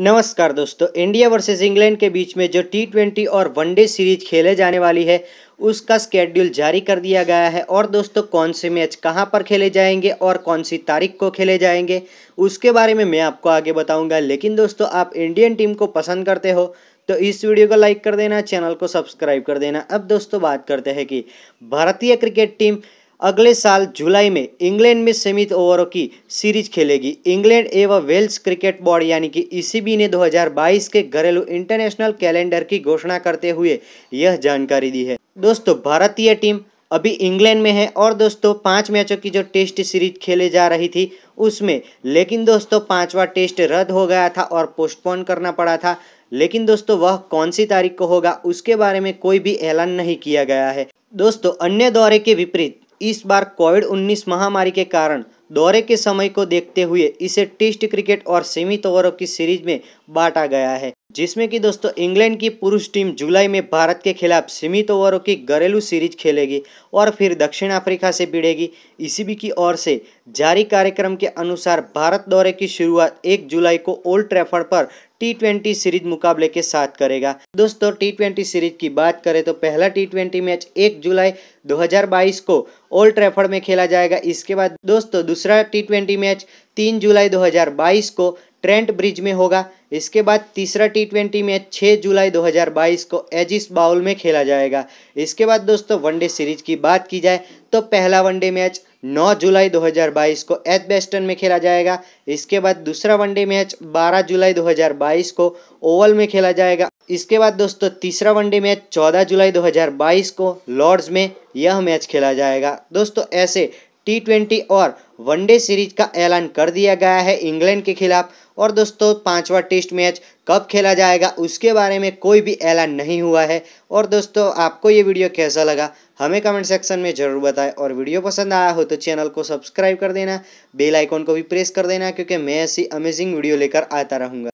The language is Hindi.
नमस्कार दोस्तों इंडिया वर्सेस इंग्लैंड के बीच में जो टी ट्वेंटी और वनडे सीरीज खेले जाने वाली है उसका स्केड्यूल जारी कर दिया गया है और दोस्तों कौन से मैच कहां पर खेले जाएंगे और कौन सी तारीख को खेले जाएंगे उसके बारे में मैं आपको आगे बताऊंगा लेकिन दोस्तों आप इंडियन टीम को पसंद करते हो तो इस वीडियो को लाइक कर देना चैनल को सब्सक्राइब कर देना अब दोस्तों बात करते हैं कि भारतीय क्रिकेट टीम अगले साल जुलाई में इंग्लैंड में सीमित ओवरों की सीरीज खेलेगी इंग्लैंड एवं वेल्स क्रिकेट बोर्ड यानी कि ईसीबी e ने 2022 के घरेलू इंटरनेशनल कैलेंडर की घोषणा करते हुए यह जानकारी दी है दोस्तों भारतीय टीम अभी इंग्लैंड में है और दोस्तों पाँच मैचों की जो टेस्ट सीरीज खेले जा रही थी उसमें लेकिन दोस्तों पांचवा टेस्ट रद्द हो गया था और पोस्टपोन करना पड़ा था लेकिन दोस्तों वह कौन सी तारीख को होगा उसके बारे में कोई भी ऐलान नहीं किया गया है दोस्तों अन्य दौरे के विपरीत इस बार कोविड 19 महामारी के कारण दौरे के समय को देखते हुए इसे टेस्ट क्रिकेट और सीमित ओवरों की सीरीज में बांटा गया है जिसमें कि दोस्तों इंग्लैंड की पुरुष टीम जुलाई में भारत के खिलाफ सीमित ओवरों की घरेलू सीरीज खेलेगी और फिर दक्षिण अफ्रीका से भिड़ेगी इसीबी की ओर से जारी कार्यक्रम के अनुसार भारत दौरे की शुरुआत 1 जुलाई को ओल्ड ट्रैफर्ड पर टी सीरीज मुकाबले के साथ करेगा दोस्तों टी सीरीज की बात करें तो पहला टी मैच एक जुलाई 2022 को ओल्ड ट्रैफर्ड में खेला जाएगा इसके बाद दोस्तों दूसरा टी मैच 3 जुलाई 2022 को ट्रेंट ब्रिज में होगा इसके बाद तीसरा टी ट्वेंटी मैच छः जुलाई 2022 को एजिस बाउल में खेला जाएगा इसके बाद दोस्तों वनडे सीरीज की बात की जाए तो पहला वनडे मैच 9 जुलाई 2022 को एथ बेस्टन में खेला जाएगा इसके बाद दूसरा वनडे मैच 12 जुलाई 2022 को ओवल में खेला जाएगा इसके बाद दोस्तों तीसरा वनडे मैच 14 जुलाई 2022 को लॉर्ड्स में यह मैच खेला जाएगा दोस्तों ऐसे टी ट्वेंटी और वनडे सीरीज का ऐलान कर दिया गया है इंग्लैंड के खिलाफ और दोस्तों पांचवा टेस्ट मैच कब खेला जाएगा उसके बारे में कोई भी ऐलान नहीं हुआ है और दोस्तों आपको ये वीडियो कैसा लगा हमें कमेंट सेक्शन में ज़रूर बताएं और वीडियो पसंद आया हो तो चैनल को सब्सक्राइब कर देना बेल आइकॉन को भी प्रेस कर देना क्योंकि मैं ऐसी अमेजिंग वीडियो लेकर आता रहूँगा